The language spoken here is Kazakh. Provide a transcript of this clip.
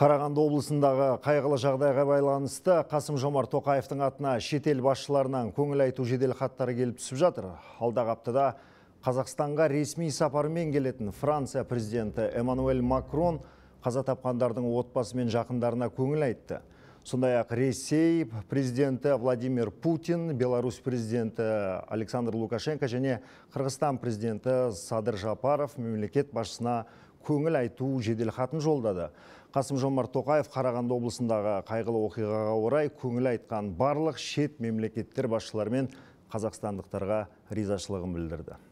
Қарағанды облысындағы қайғылы жағдайға байланысты Қасым Жомар Тоқаевтың атына шетел басшыларынан көңіл айту жедел хаттары келіп түсіп жатыр. Алдағы аптада Қазақстанға ресми сапармен келетін Франция президенті Эммануэль Макрон қаза тапқандардың отбасы мен жақындарына көңіл айтты сондай ақ ресей президенті владимир путин беларусь президенті александр лукашенко және қырғызстан президенті садыр жапаров мемлекет басшысына көңіл айту жеделхатын жолдады қасым жомарт тоқаев қарағанды облысындағы қайғылы оқиғаға орай көңіл айтқан барлық шет мемлекеттер басшыларымен қазақстандықтарға ризашылығын білдірді